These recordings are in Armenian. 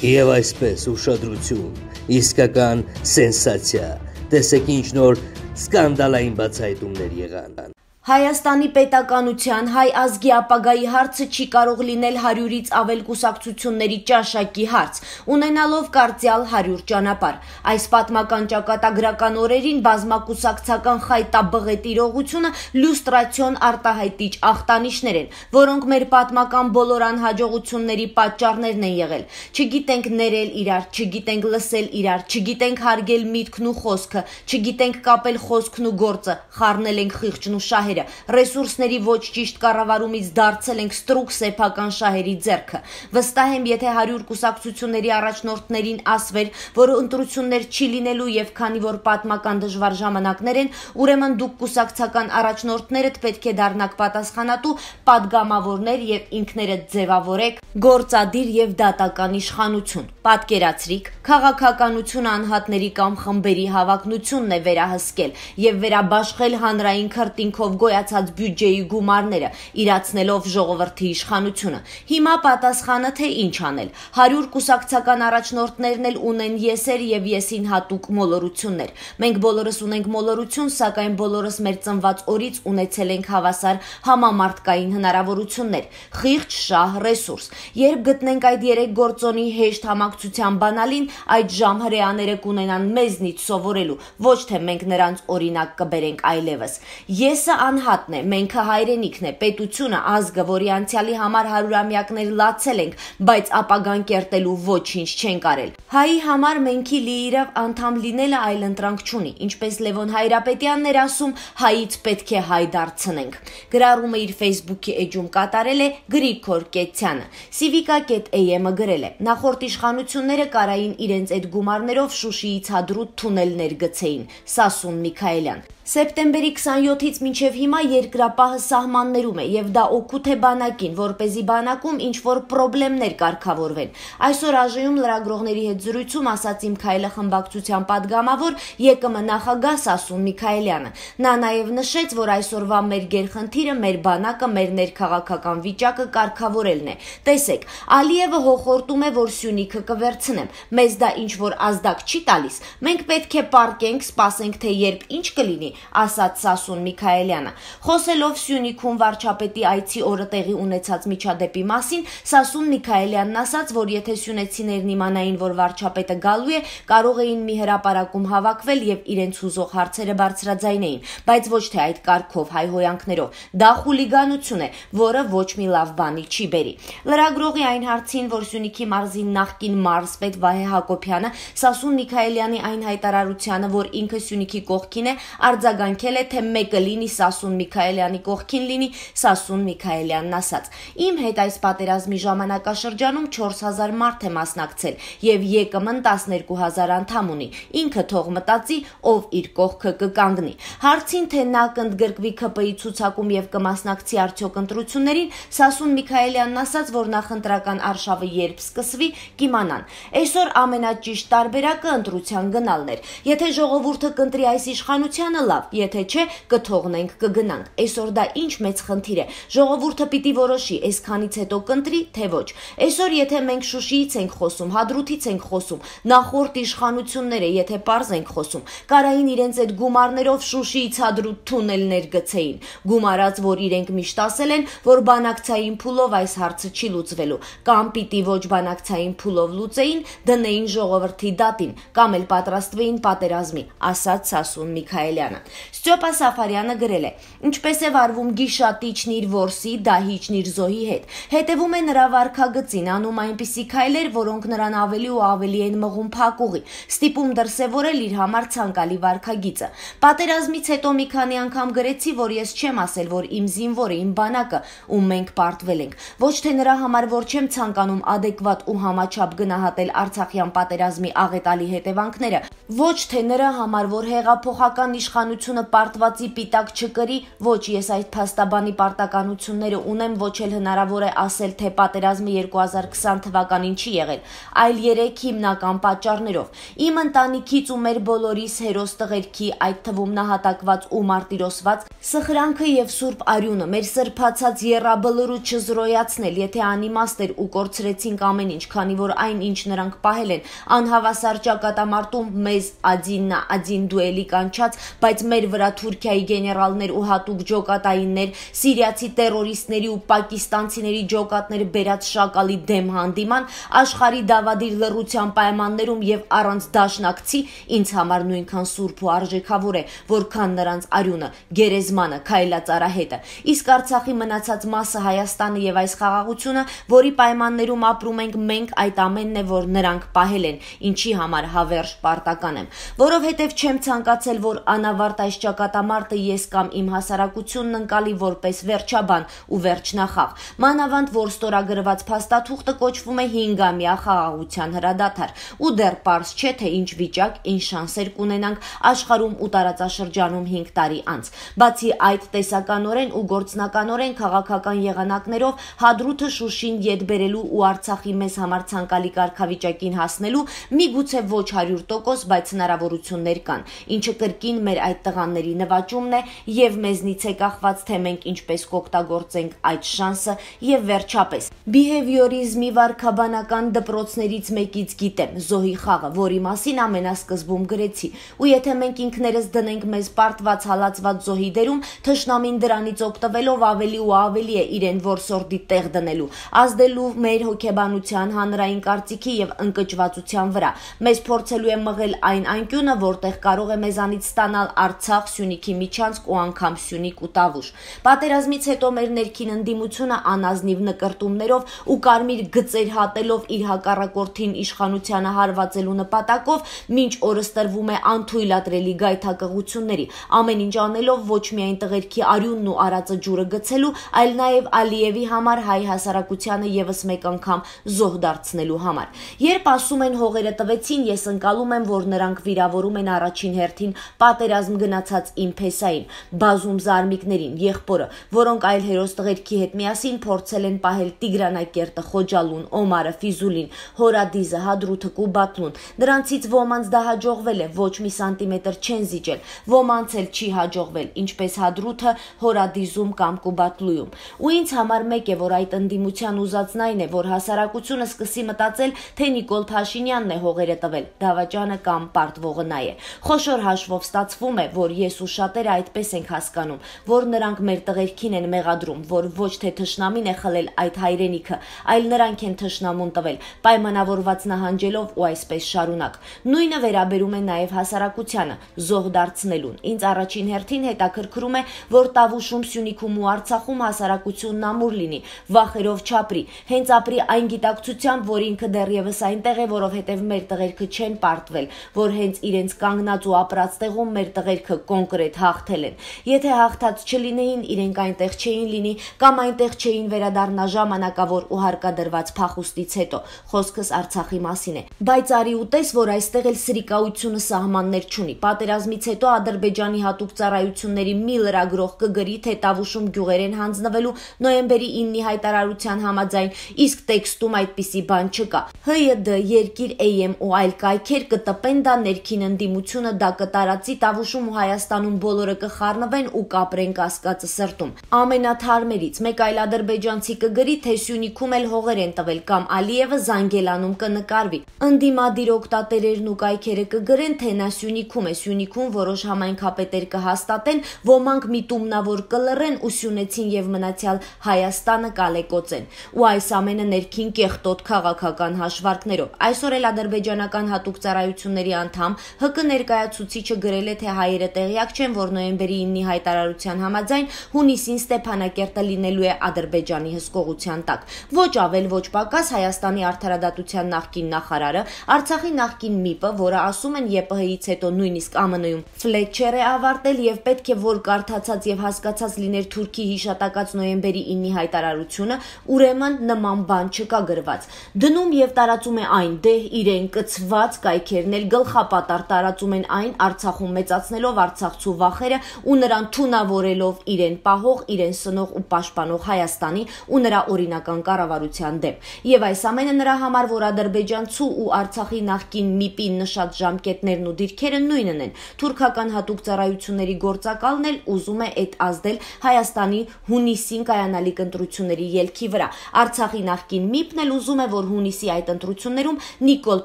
Եվ այսպես ուշադրություն, իսկական սենսացիա, տեսեք ինչ նոր սկանդալային բացահայտումներ եղան։ Հայաստանի պետականության հայ ազգի ապագայի հարցը չի կարող լինել 100-ից ավել կուսակցությունների ճաշակի հարց, ունենալով կարծյալ 100 ճանապարհ։ Այս պատմական ճակատագրական օրերին բազմակուսակցական խայտաբղետ իրողությունը լյուստրացիոն արտահայտիչ ախտանիշներ են, որոնք մեր պատմական բոլոր անհաջողությունների պատճառներն են եղել։ Չգիտենք ներել իրար, չգիտենք լսել իրար, չգիտենք հարգել միտքն ու խոսքը, չգիտենք կապել խոսքն ու գործը, խառնել ենք խիղճն ու շահերը շահերը, ռեսուրսների ոչ ճիշտ կառավարումից դարձել ենք ստրուկ սեփական շահերի ձեռքը։ Վստահ եմ, եթե 100 կուսակցությունների առաջնորդներին ասվեր, որ ընտրություններ չի լինելու եւ քանի որ պատմական դժվար ժամանակներ են, ուրեմն դուք կուսակցական առաջնորդներդ պետք է դառնաք պատասխանատու, падգամավորներ եւ ինքներդ ձևավորեք գործադիր եւ դատական իշխանություն։ Պատկերացրիք, քաղաքականություն անհատների կամ խմբերի հավակնությունն է վերահսկել եւ վերաբաշխել հանրային քրտինքով գոյացած բյուջեի գումարները, իրացնելով ժողովրդի իշխանությունը։ Հիմա պատասխանը թե ինչ անել։ 100 կուսակցական առաջնորդներն էլ ունեն եսեր եւ եսին հատուկ մոլորություններ։ Մենք բոլորս ունենք մոլորություն, սակայն բոլորս մեր ծնված օրից ունեցել ենք հավասար համամարտկային հնարավորություններ՝ խիղճ, շահ, ռեսուրս։ Երբ գտնենք այդ երեք գործոնի հեշտ համակցության բանալին, այդ ժամ հրեաները կունենան մեզնից սովորելու, ոչ թե մենք նրանց օրինակ կբերենք այլևս։ Եսը անհատն է, մենքը հայրենիքն է, պետությունը, ազգը, որի անցյալի համար հարյուրամյակներ լացել ենք, բայց ապագան կերտելու ոչինչ չենք արել։ Հայի համար մենքի լիիրավ անդամ լինելը այլ ընտրանք չունի, ինչպես Լևոն Հայրապետյանն էր ասում, հայից պետք է հայ դարձնենք։ Գրառումը իր Facebook-ի էջում կատարել է Գրիգոր Կեցյանը։ civica.am-ը գրել է. Նախորդ իշխանությունները կարային իրենց այդ գումարներով Շուշիից հադրուտ թունելներ գցեին։ Սասուն Միքայելյան Սեպտեմբերի 27-ից մինչև հիմա երկրապահը սահմաններում է եւ դա օգուտ է բանակին, որ เป զի բանակում ինչ որ խնդիրներ կարգավորվեն։ Այսօր ԱԺ-ում լրագրողների հետ զրույցում ասաց իմ քայլը խմբակցության падգամավոր ԵԿՄ նախագահ Սասուն Միքայելյանը։ Նա նաեւ նշեց, որ այսօրվա մեր գերխնդիրը մեր բանակը, մեր ներքաղաքական վիճակը կարգավորելն է։ Տեսեք, Ալիևը հողորտում է, որ Սյունիքը կվերցնեմ։ Մեզ դա ինչ որ ազդակ չի տալիս։ Մենք պետք է պարկենք, սպասենք թե երբ ինչ կլինի ասաց Սասուն Միքայելյանը։ Խոսելով Սյունիքում վարչապետի այցի օրը տեղի ունեցած միջադեպի մասին, Սասուն Միքայելյանն ասաց, որ եթե սյունեցիներն իմանային, որ վարչապետը գալու է, կարող էին մի հրաապարակում հավաքվել եւ իրենց հուզող հարցերը բարձրաձայնեին, բայց ոչ թե այդ կարգով հայհոյանքներով։ Դա խուլիգանություն է, որը ոչ մի լավ բանի չի բերի։ Լրագրողի այն հարցին, որ Սյունիքի մարզի նախկին մարզպետ Վահե Հակոբյանը Սասուն Միքայելյանի այն հայտարարությանը, որ ինքը Սյունիքի կողքին է, արձագանքել է, թե մեկը լինի Սասուն Միքայելյանի կողքին լինի Սասուն Միքայելյանն ասած. Իմ հետ այս պատերազմի ժամանակաշրջանում 4000 մարդ է մասնակցել եւ ԵԿՄ-ն 12000 անդամ ունի։ Ինքը թող մտածի, ով իր կողքը կկանգնի։ Հարցին թե նա կընդգրկվի ԿՊ-ի ցուցակում եւ կմասնակցի արդյոք ընտրություններին, Սասուն Միքայելյանն ասաց, որ նախընտրական արշավը երբ սկսվի, կիմանան։ Այսօր ամենաճիշտ տարբերակը ընտրության գնալն էր։ Եթե ժողովուրդը կընտրի այս իշխանությանը, լավ, եթե չէ, կթողնենք, կգնանք։ Այսօր դա ինչ մեծ խնդիր է։ Ժողովուրդը պիտի որոշի, այսքանից հետո կընտրի, թե ոչ։ Այսօր եթե մենք Շուշիից ենք խոսում, Հադրութից ենք խոսում, նախորդ իշխանությունները, եթե པարզ ենք խոսում, կարային իրենց այդ գումարներով Շուշիից Հադրութ թունելներ գցեին։ Գումարած, որ իրենք միշտ ասել են, որ բանակցային փուլով այս հարցը չի լուծվելու, կամ պիտի ոչ բանակցային փուլով լուծեին, դնեին ժողովրդի դատին, կամ էլ պատրաստվեին պատերազմի, ասաց Սասուն Միքայելյանը։ Ստյոպա Սաֆարյանը գրել է. Ինչպես է վարվում գիշատիչն իր ворսի, դահիճն իր զոհի հետ։ Հետևում է նրա վարքագծին, անում այնպիսի քայլեր, որոնք նրան ավելի ու ավելի են մղում փակուղի, ստիպում դրսևորել իր համար ցանկալի վարքագիծը։ Պատերազմից հետո մի քանի անգամ գրեցի, որ ես չեմ ասել, որ իմ զինվորը, իմ բանակը, ու մենք պարտվել ենք։ Ոչ թե նրա համար, որ չեմ ցանկանում adekvat ու համաչափ գնահատել Արցախյան պատերազմի աղետալի հետևանքները, ոչ թե նրա համար, որ հեղափոխական իշխան իշխանությունը պարտվածի պիտակ չկրի, ոչ ես այդ փաստաբանի պարտականությունները ունեմ, ոչ էլ հնարավոր է ասել, թե պատերազմը 2020 թվականին չի եղել, այլ երեք հիմնական պատճառներով։ Իմ ընտանիքից ու մեր բոլորիս հերոս տղերքի, այդ թվում նահատակված ու մարտիրոսված, սխրանքը եւ սուրբ արյունը, մեր սրբացած երաբլրու չզրոյացնել, եթե անիմաստ էր ու կորցրեցինք ամեն ինչ, քանի որ այն ինչ նրանք պահել են, անհավասար ճակատամարտում մեզ ադիննա, ադին դուելի կանչած, բայց բայց մեր վրա Թուրքիայի գեներալներ ու հատուկ ջոկատայիններ սիրիացի terroristների ու պակիստանցիների ջոկատներ բերած շակալի դեմ հանդիման աշխարի դավադիր լրության պայմաններում եւ առանց դաշնակցի ինձ համար նույնքան սուրբ ու արժեքավոր է, որքան նրանց արյունը, գերեզմանը, քայլածարահետը։ Իսկ Արցախի մնացած մասը Հայաստանը եւ այս խաղաղությունը, որի պայմաններում ապրում ենք մենք, այդ ամենն է, որ նրանք պահել են, ինչի համար հավերժ պարտական եմ, որովհետեւ չեմ ցանկացել, որ անավար ավարտ այս ճակատամարտը ես կամ իմ հասարակությունն ընկալի որպես վերջաբան ու վերջնախաղ։ Մանավանդ, որ ստորագրված փաստաթուղթը կոչվում է 5-ամյա խաղաղության հրադադար, ու դեռ པարզ չէ թե ինչ վիճակ, ինչ շանսեր կունենանք աշխարհում ու տարածաշրջանում 5 տարի անց։ Բացի այդ, տեսականորեն ու գործնականորեն քաղաքական եղանակներով Հադրութը Շուշին յետ բերելու ու Արցախի մեզ համար ցանկալի կարգավիճակին հասնելու միգուցե ոչ 100%, բայց հնարավորություններ կան, ինչը կրկին մեր այդ այդ տղաների նվաճումն է եւ մեզնից է կախված թե մենք ինչպես կօգտագործենք այդ շանսը եւ վերջապես բիհեվիորիզմի վարքաբանական դպրոցներից մեկից գիտեմ զոհի խաղը, որի մասին ամենասկզբում գրեցի ու եթե մենք ինքներս դնենք մեզ պարտված հալածված զոհի դերում թշնամին դրանից օգտվելով ավելի ու ավելի է իրեն որսորդի տեղ դնելու ազդելու մեր հոգեբանության հանրային կարծիքի եւ ընկճվածության վրա մեզ փորձելու է մղել այն անկյունը որտեղ կարող է մեզանից ստանալ Արցախ, Սյունիքի միջանցք ու անգամ Սյունիք ու Տավուշ։ Պատերազմից հետո մեր ներքին ընդդիմությունը անազնիվ նկարտումներով ու կարմիր գծեր հատելով իր հակառակորդին իշխանությանը հարվածելու նպատակով մինչ օրը ստրվում է անթույլատրելի գայթակղությունների, ամեն ինչ անելով ոչ միայն տղերքի արյունն ու արածը ջուրը գցելու, այլ նաև Ալիևի համար հայ հասարակությանը եւս մեկ անգամ զոհ դարձնելու համար։ Երբ ասում են հողերը տվեցին, ես ընկալում եմ, որ նրանք վիրավորում են առաջին հերթին պատերազմ առանձն գնացած իմ փեսային, բազում զարմիկներին, եղբորը, որոնք այլ հերոս տղերքի հետ միասին փորձել են պահել Տիգրանակերտը, Խոջալուն, Օմարը, Ֆիզուլին, Հորադիզը, Հադրութը, Կուբատլուն։ Դրանցից ոմանց դա հաջողվել է, ոչ մի սանտիմետր չեն զիջել։ Ոմանց էլ չի հաջողվել, ինչպես Հադրութը, Հորադիզում կամ Կուբատլույում։ Ու ինձ համար մեկ է, որ այդ ընդդիմության ուզածն այն է, որ հասարակությունը սկսի մտածել, թե Նիկոլ Փաշինյանն է հողերը տվել, դավաճանը կամ պարտվողը նա է։ Խոշոր հաշվով ստացվում է, որ ես ու շատերը այդպես ենք հասկանում, որ նրանք մեր տղերքին են մեղադրում, որ ոչ թե թշնամին է խլել այդ հայրենիքը, այլ նրանք են թշնամուն տվել, պայմանավորված նահանջելով ու այսպես շարունակ։ Նույնը վերաբերում է նաև հասարակությանը, զոհ դարձնելուն։ Ինձ առաջին հերթին հետաքրքրում է, որ Տավուշում, Սյունիքում ու Արցախում հասարակությունն ամուր լինի, վախերով չապրի, հենց ապրի այն գիտակցությամբ, որ ինքը դեռևս այնտեղ է, որովհետև մեր տղերքը չեն պարտվել, որ հենց իրենց կանգնած ու ապրած տեղում մեր տղերքը գրքը կոնկրետ հաղթել են։ Եթե հաղթած չլինեին, իրենք այնտեղ չէին լինի կամ այնտեղ չէին վերադառնա ժամանակավոր ու հարկադրված փախուստից հետո։ Խոսքս Արցախի մասին է։ Բայց արի ուտես, որ այստեղ էլ սրիկայությունը սահմաններ չունի։ Պատերազմից հետո Ադրբեջանի հատուկ ծառայությունների մի լրագրող կգրի, թե Տավուշում գյուղերեն հանձնվելու նոյեմբերի 9-ի հայտարարության համաձայն, իսկ տեքստում այդպիսի բան չկա։ ՀՅԴ, Երկիր AM ու այլ կայքեր կտպեն դա ներքին ընդդիմությունը դա կտարածի Տավուշում հիշում ու Հայաստանում բոլորը կխառնվեն ու կապրեն կասկածը սրտում։ Ամենաթարմերից մեկ այլ ադրբեջանցի կգրի, թե Սյունիքում էլ հողեր են տվել կամ Ալիևը Զանգելանում կնկարվի։ Ընդդիմադիր օկտատերերն ու կայքերը կգրեն, թե նա Սյունիքում է, Սյունիքում որոշ համայնքապետեր կհաստատեն, ոմանք միտումնավոր կլռեն ու Սյունեցին եւ մնացյալ Հայաստանը կալեկոծեն։ Ու այս ամենը ներքին կեղտոտ քաղաքական հաշվարկներով։ Այսօր էլ ադրբեջանական հատուկ ծառայությունների անդամ ՀԿ ներկայացուցիչը գրել է, թե հայ վայրը տեղյակ չեն, որ նոյեմբերի 9-ի հայտարարության համաձայն հունիսին Ստեփանակերտը լինելու է Ադրբեջանի հսկողության տակ։ Ոչ ավել, ոչ պակաս Հայաստանի արդարադատության նախկին նախարարը, Արցախի նախկին ՄԻՊ-ը, որը ասում են ԵՊՀ-ից հետո նույնիսկ ԱՄՆ-ում Ֆլետչեր է ավարտել եւ պետք է որ կարդացած եւ հասկացած լիներ Թուրքի հիշատակած նոյեմբերի 9-ի հայտարարությունը, ուրեմն նման բան չկա գրված։ Դնում եւ տարածում է այն դե իրեն կծված կայքերն էլ գլխապատար տարածում են այն Արցախում մեծացնելու մատնելով Արցախցու վախերը ու նրան թունավորելով իրեն պահող, իրեն սնող ու պաշտպանող Հայաստանի ու նրա օրինական կառավարության դեմ։ Եվ այս ամենը նրա համար, որ ադրբեջանցու ու Արցախի նախկին ՄԻՊ-ին նշած ժամկետներն ու դիրքերը նույնն են։ Թուրքական հատուկ ծառայությունների գործակալն էլ ուզում է այդ ազդել Հայաստանի հունիսին կայանալիք ընտրությունների ելքի վրա։ Արցախի նախկին ՄԻՊ-ն էլ ուզում է, որ հունիսի այդ ընտրություններում Նիկոլ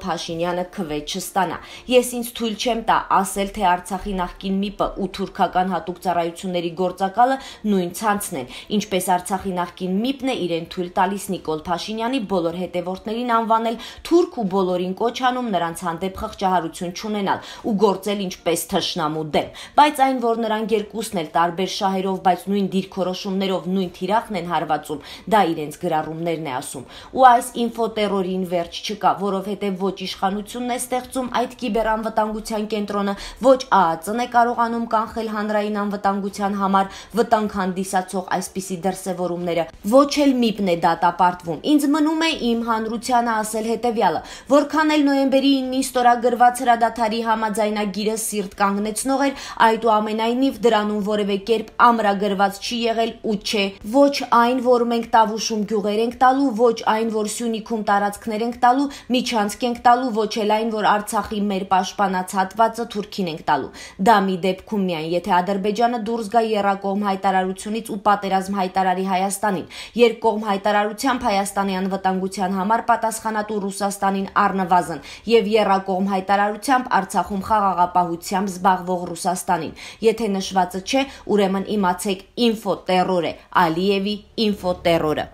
Փաշինյանը քվե չստանա։ Ես ինձ թույլ չեմ տա ասել, թե Արցախի նախկին ՄԻՊ-ը ու թուրքական հատուկ ծառայությունների գործակալը նույն ցանցն են, ինչպես Արցախի նախկին ՄԻՊ-ն է իրեն թույլ տալիս Նիկոլ Փաշինյանի բոլոր հետևորդներին անվանել թուրք ու բոլորին կոչ անում նրանց հանդեպ խղճահարություն չունենալ ու գործել ինչպես թշնամու դեմ, բայց այն որ նրանք երկուսն էլ տարբեր շահերով, բայց նույն դիրքորոշումներով նույն թիրախն են հարվածում, դա իրենց գրառումներն է ասում։ Ու այս ինֆոտերորին վերջ չկա, որովհետև ոչ իշխանությունն է ստեղծում այդ կիբերանվտանգության կենտրոնը, ոչ ԱԱԾ-ն ՀԱԾՆ է կարողանում կանխել հանրային անվտանգության համար վտանգ հանդիսացող այսպիսի դրսևորումները։ Ոչ էլ ՄԻՊ-ն է դատապարտվում։ Ինձ մնում է իմ հանրությանը ասել հետևյալը. որքան էլ նոյեմբերի 9-ին ստորագրված հրադադարի համաձայնագիրը սիրտ կանգնեցնող էր, այդուամենայնիվ դրանում որևէ կերպ ամրագրված չի եղել ու չէ ոչ այն, որ մենք Տավուշում գյուղեր ենք տալու, ոչ այն, որ Սյունիքում տարածքներ ենք տալու, Միջանցք ենք տալու, ոչ էլ այն, որ Արցախի մեր պաշտպանած հատվածը Թուրքին ենք տալու։ Դա մի դեպքում միայն, եթե Ադրբեջանը դուրս գա երրակողմ հայտարարությունից ու պատերազմ հայտարարի Հայաստանին, երկկողմ հայտարարությամբ Հայաստանի անվտանգության համար պատասխանատու Ռուսաստանին առնվազն եւ երրակողմ հայտարարությամբ Արցախում խաղաղապահությամբ զբաղվող Ռուսաստանին։ Եթե նշվածը չէ, ուրեմն իմացեք ինֆոտերրոր է, Ալիևի ինֆոտերրորը։